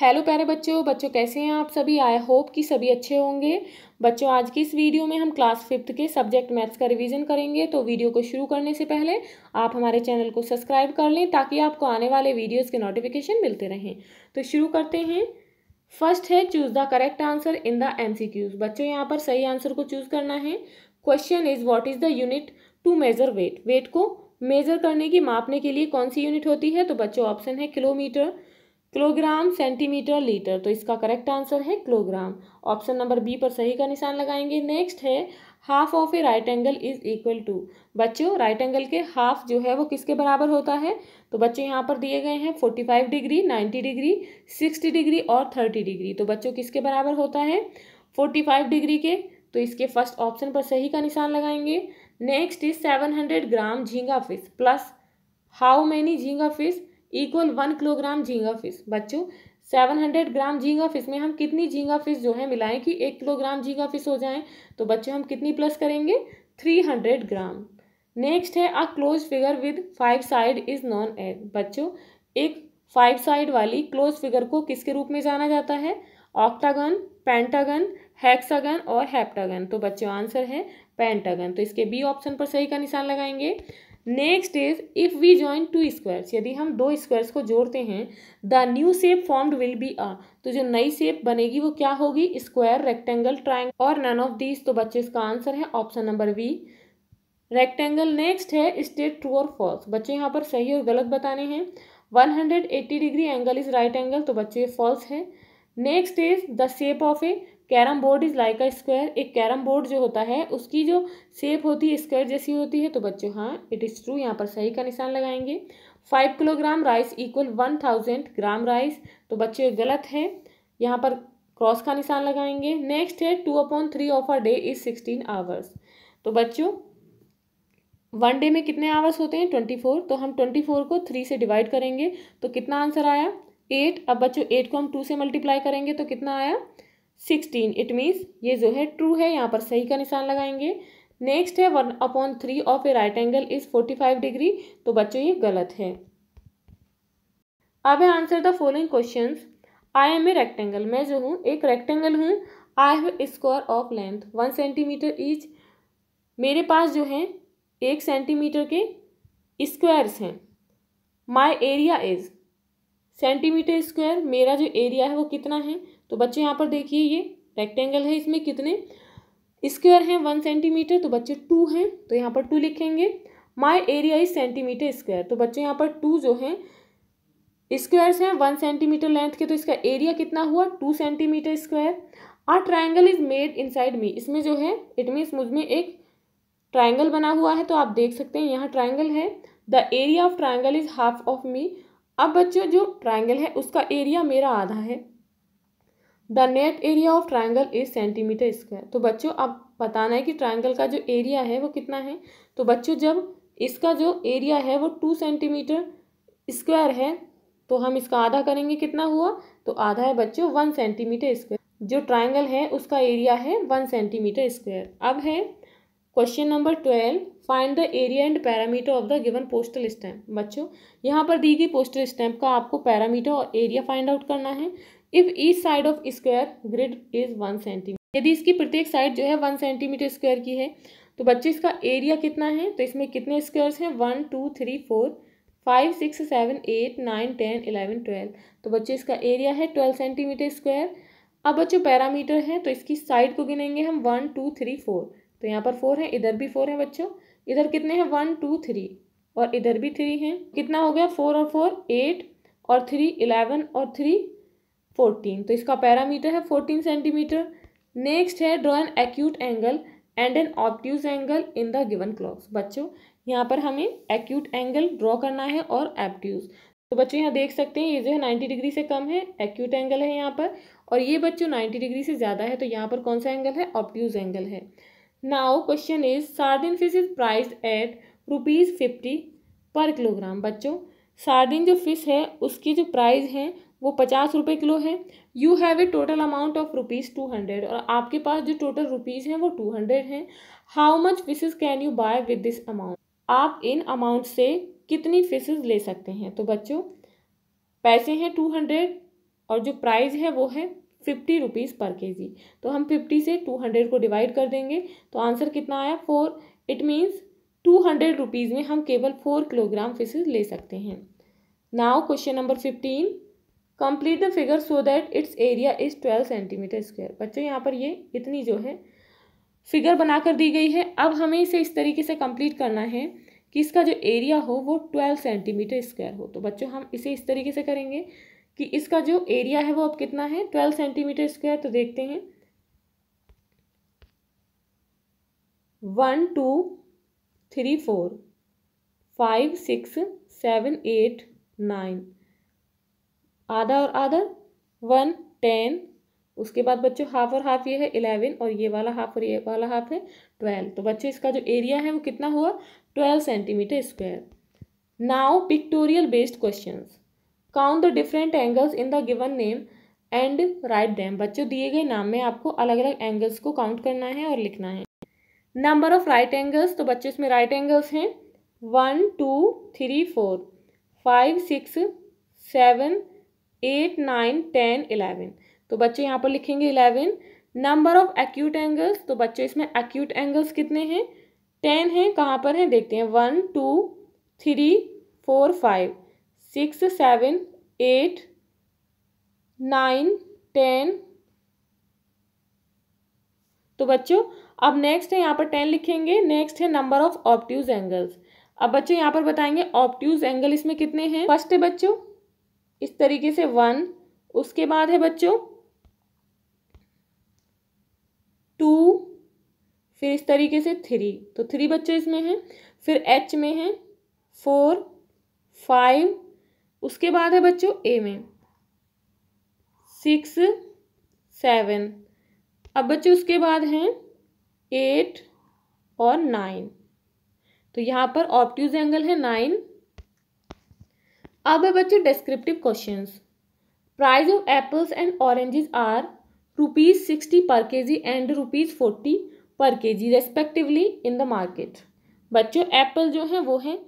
hello प्यारे बच्चों बच्चों कैसे हैं आप सभी आई होप कि सभी अच्छे होंगे बच्चों आज की इस वीडियो में हम क्लास फिफ्थ के सब्जेक्ट मैथ्स का रिवीजन करेंगे तो वीडियो को शुरू करने से पहले आप हमारे चैनल को सब्सक्राइब कर लें ताकि आपको आने वाले वीडियोस के नोटिफिकेशन मिलते रहें तो शुरू करते हैं फर्स्ट है choose the correct answer in the M बच्चों यहाँ पर सही आंसर को चूज़ करना है question is what is the unit to measure weight weight को मेज़र करने की मापने के लिए कौन सी यूनिट होती है तो बच्चों ऑप्शन है किलोमीटर किलोग्राम सेंटीमीटर लीटर तो इसका करेक्ट आंसर है किलोग्राम ऑप्शन नंबर बी पर सही का निशान लगाएंगे नेक्स्ट है half of a right angle is equal to बच्चों राइट एंगल के हाफ जो है वो किसके बराबर होता है तो बच्चों यहाँ पर दिए गए हैं forty five degree ninety degree sixty degree और थर्टी डिग्री तो बच्चों किसके बराबर होता है फोर्टी फाइव डिग्री के तो इसके फर्स्ट ऑप्शन पर सही का निशान लगाएंगे next is seven hundred gram झींगा फिश प्लस हाउ मैनी झींगा फिश इक्वल वन किलोग्राम झींगा फिश बच्चों सेवन हंड्रेड ग्राम झींगा फिश में हम कितनी झींगा फिश जो है मिलाएं कि एक किलोग्राम झींगा फिश हो जाए तो बच्चों हम कितनी प्लस करेंगे थ्री हंड्रेड ग्राम नेक्स्ट है a close figure with five side is known as बच्चों एक फाइव साइड वाली क्लोज फिगर को किसके रूप में जाना जाता है ऑक्टागन पेंटागन हेक्सागन और हेप्टागन तो बच्चों आंसर है पेंटागन तो इसके बी ऑप्शन पर सही का निशान लगाएंगे next is if we join two squares यदि हम दो स्क्वायर्स को जोड़ते हैं the new shape formed will be uh तो जो नई शेप बनेगी वो क्या होगी स्क्वायर रेक्टेंगल ट्राइंग और नन ऑफ दीज तो बच्चे इसका आंसर है option number B rectangle next है स्टेट ट्रू और फॉल्स बच्चे यहाँ पर सही और गलत बताने हैं one hundred eighty degree angle is right angle तो बच्चे फॉल्स है next is the shape of a carrom board is like a square एक कैरम बोर्ड जो होता है उसकी जो शेप होती है स्क्वायर जैसी होती है तो बच्चों हाँ इट इज़ ट्रू यहाँ पर सही का निशान लगाएंगे five kilogram rice equal one thousand gram rice तो बच्चे गलत है यहाँ पर क्रॉस का निशान लगाएंगे नेक्स्ट है two upon three of a day is sixteen hours तो बच्चों वन डे में कितने आवर्स होते हैं ट्वेंटी फोर तो हम ट्वेंटी फोर को थ्री से डिवाइड करेंगे तो कितना आंसर आया एट अब बच्चों एट को हम टू से मल्टीप्लाई करेंगे तो कितना आया सिक्सटीन इट मीन्स ये जो है ट्रू है यहाँ पर सही का निशान लगाएंगे नेक्स्ट है one upon three of a right angle is forty five degree तो बच्चों ये गलत है अब है answer the following question I am a rectangle मैं जो हूँ एक रेक्टेंगल हूँ I have square of length one centimetre each मेरे पास जो है एक सेंटीमीटर के स्क्वायर्स हैं my area is centimetre square मेरा जो एरिया है वो कितना है तो बच्चे यहाँ पर देखिए ये रेक्टेंगल है इसमें कितने स्क्वेयर हैं वन सेंटीमीटर तो बच्चे टू हैं तो यहाँ पर टू लिखेंगे my area is centimetre square तो बच्चे यहाँ पर टू जो हैं स्क्वायर्स हैं वन सेंटीमीटर लेंथ के तो इसका एरिया कितना हुआ two centimetre square are triangle is made inside me इसमें जो है इट मीन्स मुझ में एक ट्राइंगल बना हुआ है तो आप देख सकते हैं यहाँ ट्राइंगल है the area of triangle is half of me अब बच्चों जो ट्राइंगल है उसका एरिया मेरा आधा है the net area of triangle is centimetre square तो बच्चों अब बताना है कि ट्राइंगल का जो एरिया है वो कितना है तो बच्चों जब इसका जो एरिया है वो टू सेंटीमीटर स्क्वायर है तो हम इसका आधा करेंगे कितना हुआ तो आधा है बच्चों वन सेंटीमीटर स्क्वायर जो ट्राइंगल है उसका एरिया है वन सेंटीमीटर स्क्वायर अब है question number twelve find the area and parameter of the given postal stamp बच्चों यहाँ पर दी गई पोस्टल स्टैम्प का आपको पैरामीटर और एरिया फाइंड आउट करना है if each side of square grid is one centimetre यदि इसकी प्रत्येक साइड जो है वन सेंटीमीटर स्क्वायर की है तो बच्चे इसका एरिया कितना है तो इसमें कितने स्क्वायर्स हैं one two three four five six seven eight nine ten eleven twelve तो बच्चे इसका एरिया है ट्वेल्व सेंटीमीटर स्क्वायर अब बच्चों पैरामीटर है तो इसकी साइड को गिनेंगे हम वन टू थ्री फोर तो यहाँ पर फोर है इधर भी फोर है बच्चों इधर कितने हैं वन टू थ्री और इधर भी थ्री हैं कितना हो गया फोर और फोर एट और थ्री इलेवन और थ्री फोर्टीन तो इसका पैरामीटर है फोर्टीन सेंटीमीटर नेक्स्ट है draw an acute angle and an obtuse angle in the given clocks बच्चों यहाँ पर हमें एक्यूट एंगल ड्रॉ करना है और एप्ट्यूज तो बच्चों यहाँ देख सकते हैं ये जो है नाइन्टी डिग्री से कम है एक्यूट एंगल है यहाँ पर और ये बच्चों नाइन्टी डिग्री से ज़्यादा है तो यहाँ पर कौन सा एंगल है ऑप्टूज़ एंगल है now question is sardine fish is price at rupees fifty per kilogram बच्चों सार्डिन जो फिश है उसकी जो प्राइस है वो पचास रुपये किलो है you have a total amount of rupees two hundred और आपके पास जो टोटल रुपीज़ हैं वो टू हंड्रेड हैं how much fishes can you buy with this amount आप इन अमाउंट से कितनी फिशेज ले सकते हैं तो बच्चों पैसे हैं टू हंड्रेड और जो प्राइस है वो है फिफ्टी रुपीज़ पर के जी तो हम फिफ्टी से टू हंड्रेड को डिवाइड कर देंगे तो आंसर कितना आया four it means two hundred rupees में हम केवल फोर किलोग्राम फिशेज ले सकते हैं now question number fifteen complete the figure so that its area is twelve centimetre square बच्चों यहाँ पर ये इतनी जो है फिगर बनाकर दी गई है अब हमें इसे इस तरीके से कंप्लीट करना है कि इसका जो एरिया हो वो ट्वेल्व सेंटीमीटर स्क्वायर हो तो बच्चों हम इसे इस तरीके से करेंगे कि इसका जो एरिया है वो अब कितना है ट्वेल्व सेंटीमीटर स्क्वायर तो देखते हैं one two three four five six seven eight nine आधा और आधा वन टेन उसके बाद बच्चों हाफ और हाफ ये है इलेवन और ये वाला हाफ और ये वाला हाफ है ट्वेल्व तो बच्चों इसका जो एरिया है वो कितना हुआ twelve centimetre square now pictorial based question count the different angles in the given name and write them बच्चों दिए गए नाम में आपको अलग अलग एंगल्स को काउंट करना है और लिखना है नंबर ऑफ राइट एंगल्स तो बच्चों इसमें राइट एंगल्स हैं one two three four five six seven eight nine ten eleven तो बच्चे यहाँ पर लिखेंगे eleven number of acute angles तो बच्चे इसमें एक्यूट एंगल्स कितने हैं टेन हैं कहाँ पर हैं देखते हैं one two three four five six seven eight nine ten तो बच्चों अब नेक्स्ट है यहाँ पर टेन लिखेंगे नेक्स्ट है नंबर ऑफ ऑप्ट्यूज एंगल्स अब बच्चों यहाँ पर बताएंगे ऑप्ट्यूज एंगल इसमें कितने हैं फर्स्ट है बच्चों इस तरीके से वन उसके बाद है बच्चों टू फिर इस तरीके से थ्री तो थ्री बच्चों इसमें हैं फिर एच में हैं फोर फाइव उसके बाद है बच्चों ए में सिक्स सेवन अब बच्चों उसके बाद हैं एट और नाइन तो यहाँ पर ऑप्ट्यूज एंगल है नाइन अब है बच्चे descriptive question price of apples and oranges are rupees sixty per K G and rupees forty per K G respectively in the market बच्चों एप्पल जो हैं वो हैं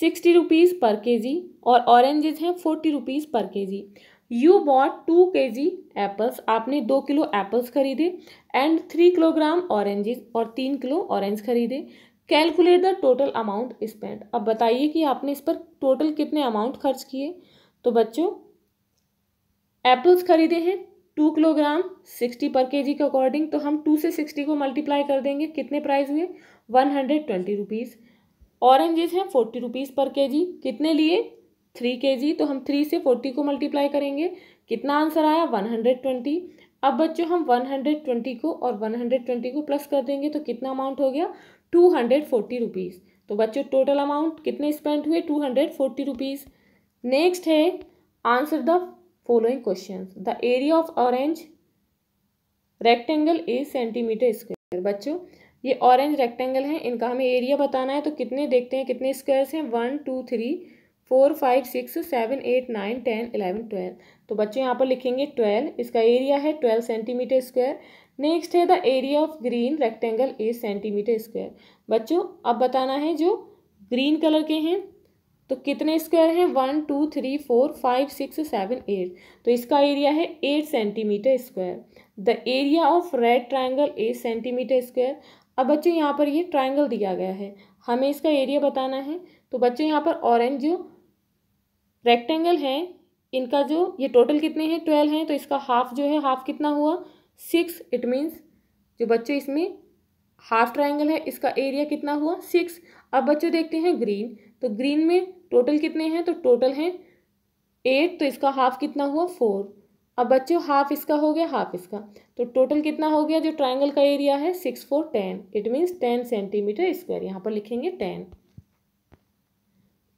सिक्सटी रुपीज़ पर के जी और ऑरेंजेस हैं forty rupees per K ji you bought to के जी apples आपने दो किलो एप्पल्स खरीदे एंड थ्री किलोग्राम ऑरेंजेस और तीन किलो ऑरेंज खरीदे calculate the total amount spend अब बताइए कि आपने इस पर टोटल कितने अमाउंट खर्च किए तो बच्चों एप्पल्स खरीदे हैं two kilogram sixty per K जी के अकॉर्डिंग तो हम टू से सिक्सटी को मल्टीप्लाई कर देंगे कितने प्राइस हुए one hundred twenty rupees oranges हैं फोर्टी रुपीज़ पर के जी कितने लिए थ्री के जी तो हम थ्री से फोर्टी को मल्टीप्लाई करेंगे कितना आंसर आया वन हंड्रेड ट्वेंटी अब बच्चों हम 120 को और 120 को प्लस कर देंगे तो कितना अमाउंट हो गया टू हंड्रेड फोर्टी रुपीज़ तो बच्चों टोटल अमाउंट कितने स्पेंड हुए two hundred forty rupees next है answer the following question the area of orange rectangle is centimetre square बच्चों ये ऑरेंज रेक्टेंगल है इनका हमें एरिया बताना है तो कितने देखते हैं कितने स्क्वायर्स हैं one two three four five six seven eight nine ten eleven twelve तो बच्चे यहाँ पर लिखेंगे ट्वेल्व इसका एरिया है ट्वेल्व सेंटीमीटर स्क्वायर नेक्स्ट है the area of green rectangle a centimetre square बच्चों अब बताना है जो ग्रीन कलर के हैं तो कितने स्क्वायर हैं one two three four five six seven eight तो इसका एरिया है eight centimetre square the area of red triangle a centimetre square अब बच्चों यहाँ पर ये ट्राइंगल दिया गया है हमें इसका एरिया बताना है तो बच्चों यहाँ पर ऑरेंज जो रेक्टेंगल हैं इनका जो ये टोटल कितने हैं ट्वेल्व हैं तो इसका हाफ जो है हाफ कितना हुआ सिक्स इट मीन्स जो बच्चे इसमें हाफ ट्राइंगल है इसका एरिया कितना हुआ सिक्स अब बच्चों देखते हैं ग्रीन तो ग्रीन में टोटल कितने हैं तो टोटल हैं एट तो इसका हाफ कितना हुआ फोर अब बच्चों हाफ इसका हो गया हाफ इसका तो टोटल कितना हो गया जो ट्राइंगल का एरिया है six four ten it means ten centimetre square यहाँ पर लिखेंगे टेन